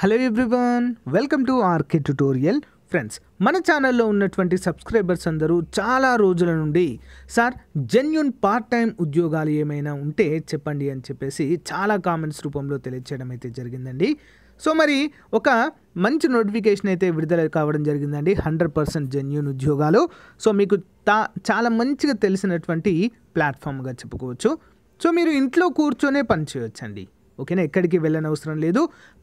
hello everyone welcome to RK tutorial friends మన ఛానల్లో ఉన్నటువంటి సబ్స్క్రైబర్స్ అందరూ చాలా రోజుల నుండి సార్ జెన్యున్ పార్ట్ టైం ఉద్యోగాలు ఏమైనా ఉంటే చెప్పండి అని చెప్పేసి చాలా కామెంట్స్ రూపంలో తెలియచేయడం అయితే జరిగిందండి సో మరి ఒక మంచి నోటిఫికేషన్ అయితే విడుదల కావడం జరిగిందండి హండ్రెడ్ పర్సెంట్ జెన్యున్ ఉద్యోగాలు సో మీకు తా చాలా మంచిగా తెలిసినటువంటి ప్లాట్ఫామ్గా చెప్పుకోవచ్చు సో మీరు ఇంట్లో కూర్చొనే పని చేయొచ్చండి ఓకేనా ఎక్కడికి వెళ్ళనవసరం లేదు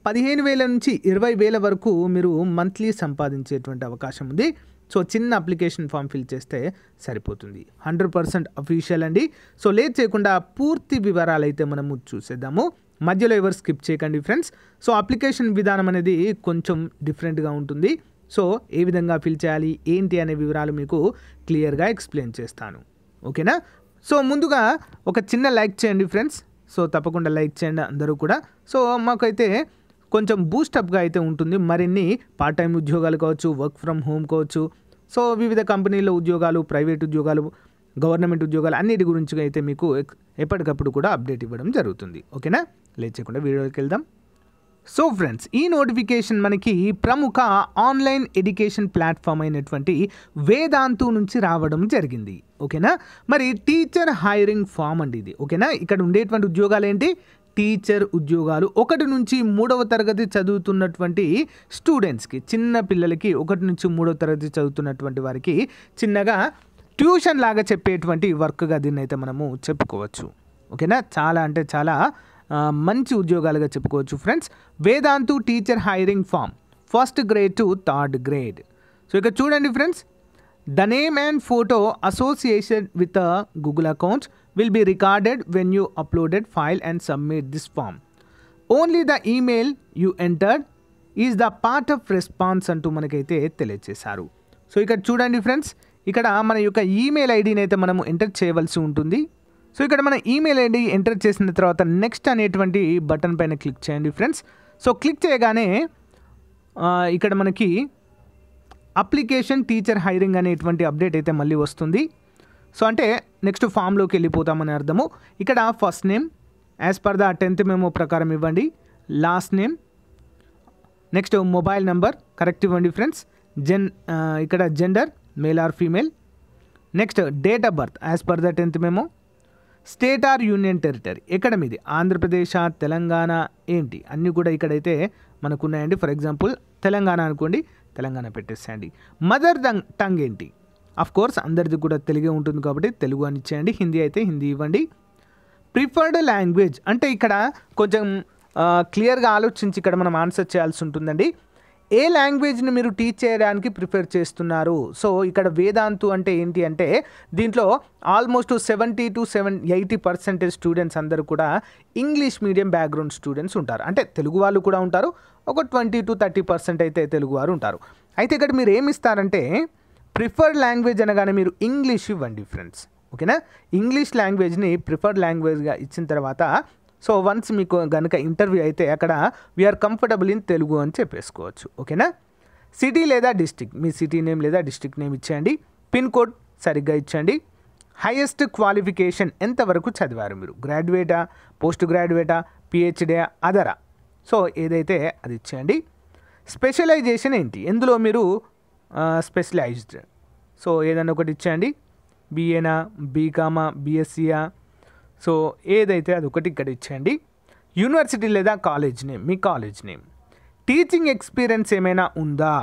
పదిహేను వేల నుంచి ఇరవై వేల వరకు మీరు మంత్లీ సంపాదించేటువంటి అవకాశం ఉంది సో చిన్న అప్లికేషన్ ఫామ్ ఫిల్ చేస్తే సరిపోతుంది హండ్రెడ్ పర్సెంట్ అఫీషియల్ అండి సో లేట్ చేయకుండా పూర్తి వివరాలు అయితే మనము చూసేద్దాము మధ్యలో ఎవరు స్కిప్ చేయకండి ఫ్రెండ్స్ సో అప్లికేషన్ విధానం అనేది కొంచెం డిఫరెంట్గా ఉంటుంది సో ఏ విధంగా ఫిల్ చేయాలి ఏంటి అనే వివరాలు మీకు క్లియర్గా ఎక్స్ప్లెయిన్ చేస్తాను ఓకేనా సో ముందుగా ఒక చిన్న లైక్ చేయండి ఫ్రెండ్స్ సో తప్పకుండా లైక్ చేయండి అందరూ కూడా సో మాకైతే కొంచెం బూస్టప్గా అయితే ఉంటుంది మరిన్ని పార్ట్ టైం ఉద్యోగాలు కావచ్చు వర్క్ ఫ్రమ్ హోమ్ కావచ్చు సో వివిధ కంపెనీల్లో ఉద్యోగాలు ప్రైవేట్ ఉద్యోగాలు గవర్నమెంట్ ఉద్యోగాలు అన్నిటి గురించి అయితే మీకు ఎప్పటికప్పుడు కూడా అప్డేట్ ఇవ్వడం జరుగుతుంది ఓకేనా లేచకుండా వీడియోకి వెళ్దాం సో ఫ్రెండ్స్ ఈ నోటిఫికేషన్ మనకి ప్రముఖ ఆన్లైన్ ఎడ్యుకేషన్ ప్లాట్ఫామ్ అయినటువంటి వేదాంతు నుంచి రావడం జరిగింది ఓకేనా మరి టీచర్ హైరింగ్ ఫామ్ అండి ఇది ఓకేనా ఇక్కడ ఉండేటువంటి ఉద్యోగాలు ఏంటి టీచర్ ఉద్యోగాలు ఒకటి నుంచి మూడవ తరగతి చదువుతున్నటువంటి స్టూడెంట్స్కి చిన్న పిల్లలకి ఒకటి నుంచి మూడవ తరగతి చదువుతున్నటువంటి వారికి చిన్నగా ట్యూషన్ లాగా చెప్పేటువంటి వర్క్గా దీన్ని అయితే మనము చెప్పుకోవచ్చు ఓకేనా చాలా అంటే చాలా మంచి ఉద్యోగాలుగా చెప్పుకోవచ్చు friends Vedantu teacher hiring form first grade to third grade so ఇక చూడండి friends the name and photo association with Google accounts will be recorded when you uploaded file and submit this form only the email you entered is the part of response అంటూ మనకైతే తెలియజేశారు so ఇక్కడ చూడండి friends ఇక్కడ మన యొక్క email ఐడిని అయితే మనము ఎంటర్ చేయవలసి ఉంటుంది సో ఇక్కడ మన ఈమెయిల్ ఐడి ఎంటర్ చేసిన తర్వాత నెక్స్ట్ అనేటువంటి బటన్ పైన క్లిక్ చేయండి ఫ్రెండ్స్ సో క్లిక్ చేయగానే ఇక్కడ మనకి అప్లికేషన్ టీచర్ హైరింగ్ అనేటువంటి అప్డేట్ అయితే మళ్ళీ వస్తుంది సో అంటే నెక్స్ట్ ఫామ్లోకి వెళ్ళిపోతామని అర్థము ఇక్కడ first name as per the tenth memo ప్రకారం ఇవ్వండి last name next mobile number correct ఇవ్వండి ఫ్రెండ్స్ జెన్ ఇక్కడ gender male or female next date of birth as per the tenth memo state or union territory ఎక్కడ మీది ఆంధ్రప్రదేశ్ తెలంగాణ ఏంటి అన్నీ కూడా ఇక్కడైతే మనకున్నాయండి ఫర్ ఎగ్జాంపుల్ తెలంగాణ అనుకోండి తెలంగాణ పెట్టేసేయండి మదర్ టంగ్ టంగ్ ఏంటి అఫ్ కోర్స్ అందరిది కూడా తెలుగే ఉంటుంది కాబట్టి తెలుగు అని ఇచ్చేయండి హిందీ అయితే హిందీ ఇవ్వండి ప్రిఫర్డ్ లాంగ్వేజ్ అంటే ఇక్కడ కొంచెం క్లియర్గా ఆలోచించి ఇక్కడ మనం ఆన్సర్ చేయాల్సి ఉంటుందండి ఏ లాంగ్వేజ్ని మీరు టీచ్ చేయడానికి ప్రిఫర్ చేస్తున్నారు సో ఇక్కడ వేదాంతు అంటే ఏంటి అంటే దీంట్లో almost seventy two seven eighty percentage students అందరూ కూడా ఇంగ్లీష్ మీడియం బ్యాక్గ్రౌండ్ స్టూడెంట్స్ ఉంటారు అంటే తెలుగు వాళ్ళు కూడా ఉంటారు ఒక ట్వంటీ టు థర్టీ పర్సెంట్ అయితే తెలుగు వారు ఉంటారు అయితే ఇక్కడ మీరు ఏమి ఇస్తారంటే ప్రిఫర్డ్ లాంగ్వేజ్ అనగానే మీరు ఇంగ్లీష్ ఇవ్వండి ఫ్రెండ్స్ ఓకేనా ఇంగ్లీష్ లాంగ్వేజ్ని ప్రిఫర్డ్ లాంగ్వేజ్గా ఇచ్చిన తర్వాత సో వన్స్ మీకు కనుక ఇంటర్వ్యూ అయితే అక్కడ వీఆర్ కంఫర్టబుల్ ఇన్ తెలుగు అని చెప్పేసుకోవచ్చు ఓకేనా సిటీ లేదా డిస్టిక్ మీ సిటీ నేమ్ లేదా డిస్టిక్ నేమ్ ఇచ్చేయండి పిన్ కోడ్ సరిగ్గా ఇచ్చండి హైయెస్ట్ క్వాలిఫికేషన్ ఎంతవరకు చదివారు మీరు గ్రాడ్యుయేటా పోస్ట్ గ్రాడ్యుయేటా పిహెచ్డే అదరా సో ఏదైతే అది ఇచ్చేయండి స్పెషలైజేషన్ ఏంటి ఎందులో మీరు స్పెషలైజ్డ్ సో ఏదైనా ఒకటి ఇచ్చేయండి బిఏనా బీకామా బిఎస్సీయా సో ఏదైతే అది ఒకటి ఇక్కడ ఇచ్చేయండి యూనివర్సిటీ లేదా కాలేజ్ నేమ్ మీ కాలేజ్ నేమ్ టీచింగ్ ఎక్స్పీరియన్స్ ఏమైనా ఉందా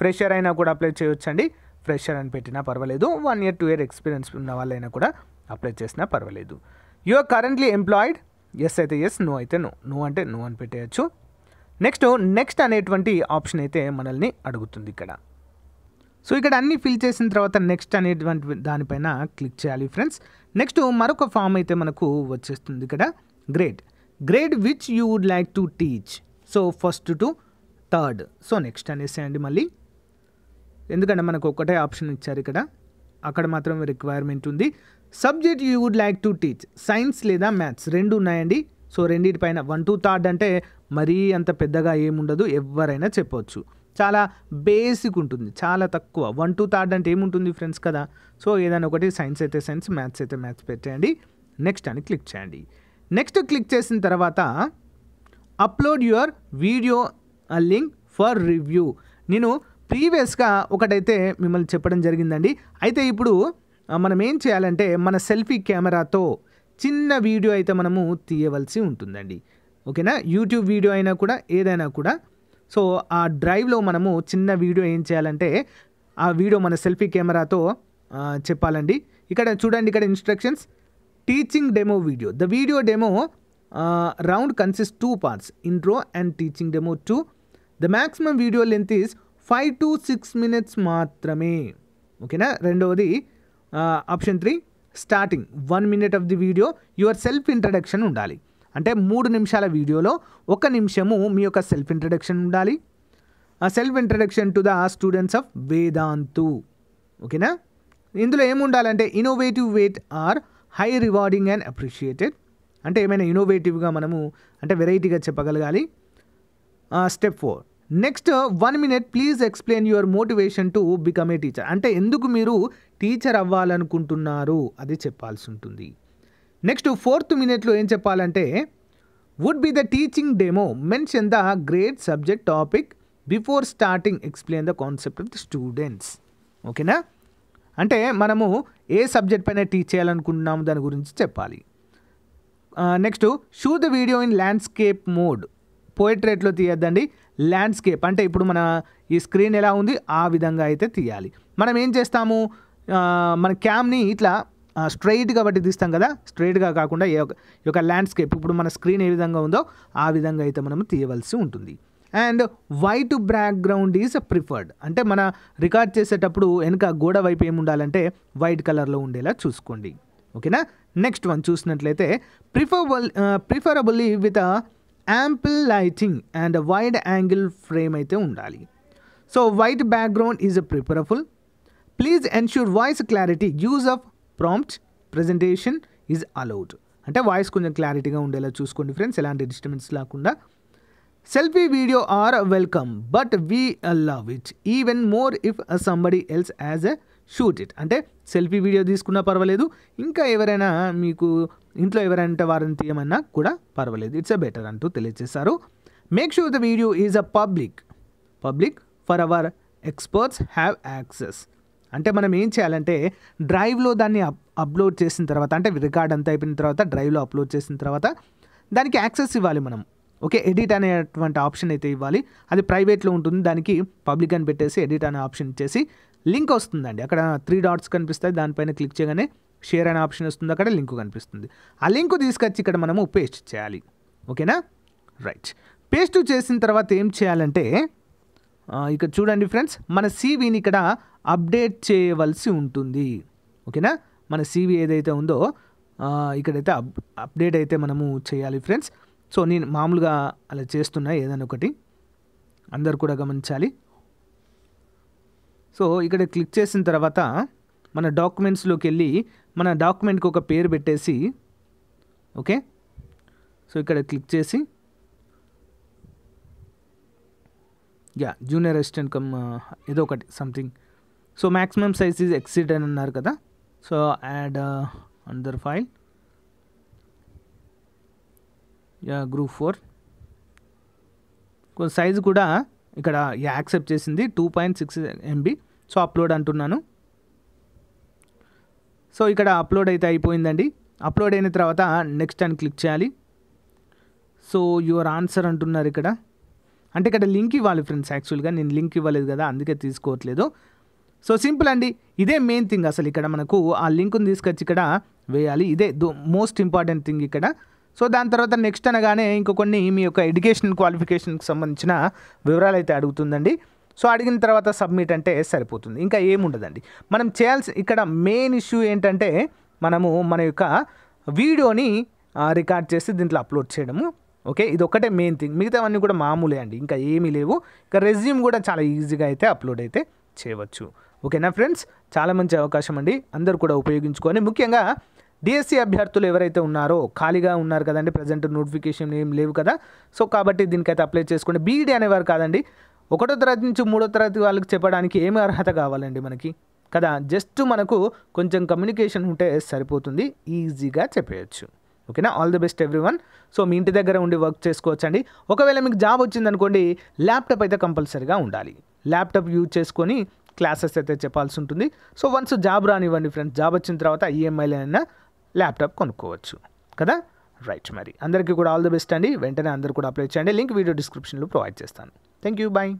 ఫ్రెషర్ అయినా కూడా అప్లై చేయొచ్చండి ఫ్రెషర్ అని పెట్టినా పర్వాలేదు one year two year experience ఉన్న వాళ్ళైనా కూడా అప్లై చేసినా పర్వాలేదు you are currently employed yes అయితే ఎస్ నో అయితే నో నో అంటే నో అని పెట్టేయచ్చు నెక్స్ట్ నెక్స్ట్ అనేటువంటి ఆప్షన్ అయితే మనల్ని అడుగుతుంది ఇక్కడ సో ఇక్కడ అన్ని ఫిల్ చేసిన తర్వాత నెక్స్ట్ అనేటువంటి దానిపైన క్లిక్ చేయాలి ఫ్రెండ్స్ నెక్స్ట్ మరొక ఫామ్ అయితే మనకు వచ్చేస్తుంది ఇక్కడ grade grade which you would like to teach so first to third so next అనేసేయండి మళ్ళీ ఎందుకంటే మనకు ఒకటే ఆప్షన్ ఇచ్చారు ఇక్కడ అక్కడ మాత్రం రిక్వైర్మెంట్ ఉంది subject you would like to teach science లేదా మ్యాథ్స్ రెండు ఉన్నాయండి సో రెండింటిపైన వన్ టూ థర్డ్ అంటే మరీ అంత పెద్దగా ఏముండదు ఎవరైనా చెప్పవచ్చు చాలా బేసిక్ ఉంటుంది చాలా తక్కువ వన్ టూ థర్డ్ అంటే ఏముంటుంది ఫ్రెండ్స్ కదా సో ఏదైనా ఒకటి సైన్స్ అయితే సైన్స్ మ్యాథ్స్ అయితే మ్యాథ్స్ పెట్టేయండి నెక్స్ట్ అని క్లిక్ చేయండి నెక్స్ట్ క్లిక్ చేసిన తర్వాత upload your video link for review నేను ప్రీవియస్గా ఒకటైతే మిమ్మల్ని చెప్పడం జరిగిందండి అయితే ఇప్పుడు మనం ఏం చేయాలంటే మన సెల్ఫీ కెమెరాతో చిన్న వీడియో అయితే మనము తీయవలసి ఉంటుందండి ఓకేనా యూట్యూబ్ వీడియో అయినా కూడా ఏదైనా కూడా సో ఆ డ్రైవ్లో మనము చిన్న వీడియో ఏం చేయాలంటే ఆ వీడియో మన సెల్ఫీ కెమెరాతో చెప్పాలండి ఇక్కడ చూడండి ఇక్కడ instructions teaching demo video the video demo round consist two parts intro and teaching demo two the maximum video length is five to six minutes మాత్రమే ఓకేనా రెండవది option three starting one minute of the video yourself introduction ఉండాలి అంటే మూడు నిమిషాల వీడియోలో ఒక నిమిషము మీ యొక్క సెల్ఫ్ ఇంట్రడక్షన్ ఉండాలి ఆ self introduction to the students of Vedantu ఓకేనా ఇందులో ఏముండాలంటే innovative ways are high rewarding and appreciated అంటే ఏమైనా ఇన్నోవేటివ్గా మనము అంటే వెరైటీగా చెప్పగలగాలి step four next one minute please explain your motivation to become a teacher అంటే ఎందుకు మీరు టీచర్ అవ్వాలనుకుంటున్నారు అది చెప్పాల్సి ఉంటుంది నెక్స్ట్ ఫోర్త్ మినిట్లో ఏం చెప్పాలంటే would be the teaching demo mention the grade subject topic before starting explain the concept of the students ఓకేనా అంటే మనము ఏ సబ్జెక్ట్ పైన టీచ్ చేయాలనుకుంటున్నాము దాని గురించి చెప్పాలి next shoot the video in landscape mode పోయిట్రేట్లో తీయద్దండి ల్యాండ్స్కేప్ అంటే ఇప్పుడు మన ఈ స్క్రీన్ ఎలా ఉంది ఆ విధంగా అయితే తీయాలి మనం ఏం చేస్తాము మన క్యామ్ని ఇట్లా స్ట్రైట్గా బట్టి తీస్తాం కదా స్ట్రైట్గా కాకుండా ఈ యొక్క ల్యాండ్స్కేప్ ఇప్పుడు మన స్క్రీన్ ఏ విధంగా ఉందో ఆ విధంగా అయితే మనం తీయవలసి ఉంటుంది and white background is preferred అంటే మన రికార్డ్ చేసేటప్పుడు వెనుక గోడ వైపు ఏమి ఉండాలంటే వైట్ కలర్లో ఉండేలా చూసుకోండి ఓకేనా నెక్స్ట్ వన్ చూసినట్లయితే preferable preferably with ample lighting and wide angle frame అయితే ఉండాలి so white background is preferable please ensure voice clarity use of prompt presentation is allowed అంటే వాయిస్ కొంచెం క్లారిటీగా ఉండేలా చూసుకోండి ఫ్రెండ్స్ ఎలాంటి డిస్టర్బెన్స్ లేకుండా selfie video are welcome but we love it even more if somebody else as a shoot it అంటే selfie video తీసుకున్నా పర్వాలేదు ఇంకా ఎవరైనా మీకు ఇంట్లో ఎవరైనా వారిని తీయమన్నా కూడా పర్వాలేదు ఇట్స్ అ బెటర్ అంటూ తెలియజేశారు make sure the video is uh public public for our experts have access అంటే మనం ఏం చేయాలంటే డ్రైవ్లో దాన్ని అప్లోడ్ చేసిన తర్వాత అంటే రికార్డ్ అంతా అయిపోయిన తర్వాత డ్రైవ్లో అప్లోడ్ చేసిన తర్వాత దానికి యాక్సెస్ ఇవ్వాలి మనం ఓకే ఎడిట్ అనేటువంటి ఆప్షన్ అయితే ఇవ్వాలి అది ప్రైవేట్లో ఉంటుంది దానికి పబ్లిక్ అని పెట్టేసి ఎడిట్ అనే ఆప్షన్ ఇచ్చేసి లింక్ వస్తుందండి అక్కడ త్రీ డాట్స్ కనిపిస్తాయి దానిపైన క్లిక్ చేయగానే షేర్ అనే ఆప్షన్ వస్తుంది అక్కడ లింక్ కనిపిస్తుంది ఆ లింక్ తీసుకొచ్చి ఇక్కడ మనము పేస్ట్ చేయాలి ఓకేనా రైట్ పేస్ట్ చేసిన తర్వాత ఏం చేయాలంటే ఇక్కడ చూడండి ఫ్రెండ్స్ మన సీవీని ఇక్కడ అప్డేట్ చేయవలసి ఉంటుంది ఓకేనా మన సీవీ ఏదైతే ఉందో ఇక్కడైతే అప్డేట్ అయితే మనము చేయాలి ఫ్రెండ్స్ సో నేను మామూలుగా అలా చేస్తున్నా ఏదైనా ఒకటి అందరు కూడా గమనించాలి సో ఇక్కడ క్లిక్ చేసిన తర్వాత మన డాక్యుమెంట్స్లోకి వెళ్ళి మన డాక్యుమెంట్కి ఒక పేరు పెట్టేసి ఓకే సో ఇక్కడ క్లిక్ చేసి యా జూనియర్ అసిస్టెంట్ కమ్ ఏదో ఒకటి something so maximum size is exceed అని అన్నారు కదా so add under file yeah group four size కూడా ఇక్కడ యాక్సెప్ట్ చేసింది two point six MB so upload అంటున్నాను సో ఇక్కడ అప్లోడ్ అయితే అయిపోయిందండి అప్లోడ్ అయిన తర్వాత నెక్స్ట్ అని క్లిక్ చేయాలి సో యువర్ ఆన్సర్ అంటున్నారు ఇక్కడ అంటే ఇక్కడ లింక్ ఇవ్వాలి ఫ్రెండ్స్ యాక్చువల్గా నేను లింక్ ఇవ్వలేదు కదా అందుకే తీసుకోవట్లేదు సో సింపుల్ అండి ఇదే మెయిన్ థింగ్ అసలు ఇక్కడ మనకు ఆ లింక్ను తీసుకొచ్చి ఇక్కడ వేయాలి ఇదే మోస్ట్ ఇంపార్టెంట్ థింగ్ ఇక్కడ సో దాని తర్వాత నెక్స్ట్ అనగానే ఇంకో కొన్ని మీ యొక్క ఎడ్యుకేషన్ క్వాలిఫికేషన్కి సంబంధించిన వివరాలు అయితే అడుగుతుందండి సో అడిగిన తర్వాత సబ్మిట్ అంటే సరిపోతుంది ఇంకా ఏముండదండి మనం చేయాల్సి ఇక్కడ మెయిన్ ఇష్యూ ఏంటంటే మనము మన యొక్క వీడియోని రికార్డ్ చేసి దీంట్లో అప్లోడ్ చేయడము ఓకే ఇది ఒక్కటే మెయిన్ థింగ్ మిగతావన్నీ కూడా మామూలే అండి ఇంకా ఏమీ లేవు ఇంకా రెజ్యూమ్ కూడా చాలా ఈజీగా అయితే అప్లోడ్ అయితే చేయవచ్చు ఓకేనా ఫ్రెండ్స్ చాలా మంచి అవకాశం అండి అందరు కూడా ఉపయోగించుకొని ముఖ్యంగా డిఎస్సి అభ్యర్థులు ఎవరైతే ఉన్నారో ఖాళీగా ఉన్నారు కదండి ప్రజెంట్ నోటిఫికేషన్ ఏం లేవు కదా సో కాబట్టి దీనికైతే అప్లై చేసుకోండి బీఈడి అనేవారు కాదండి ఒకటో తరగతి నుంచి మూడో తరగతి వాళ్ళకి చెప్పడానికి ఏమి అర్హత కావాలండి మనకి కదా జస్ట్ మనకు కొంచెం కమ్యూనికేషన్ ఉంటే సరిపోతుంది ఈజీగా చెప్పేయచ్చు ఓకేనా all the best everyone so మీ ఇంటి దగ్గర ఉండి వర్క్ చేసుకోవచ్చండి ఒకవేళ మీకు జాబ్ వచ్చిందనుకోండి ల్యాప్టాప్ అయితే కంపల్సరీగా ఉండాలి ల్యాప్టాప్ యూజ్ చేసుకొని క్లాసెస్ అయితే చెప్పాల్సి ఉంటుంది సో వన్స్ జాబ్ రానివ్వండి ఫ్రెండ్స్ జాబ్ వచ్చిన తర్వాత అయినా e ల్యాప్టాప్ కొనుక్కోవచ్చు కదా రైట్ మరి అందరికీ కూడా ఆల్ ది బెస్ట్ అండి వెంటనే అందరూ కూడా అప్లై చేయండి లింక్ వీడియో డిస్క్రిప్షన్లో ప్రొవైడ్ చేస్తాను థ్యాంక్ యూ బాయ్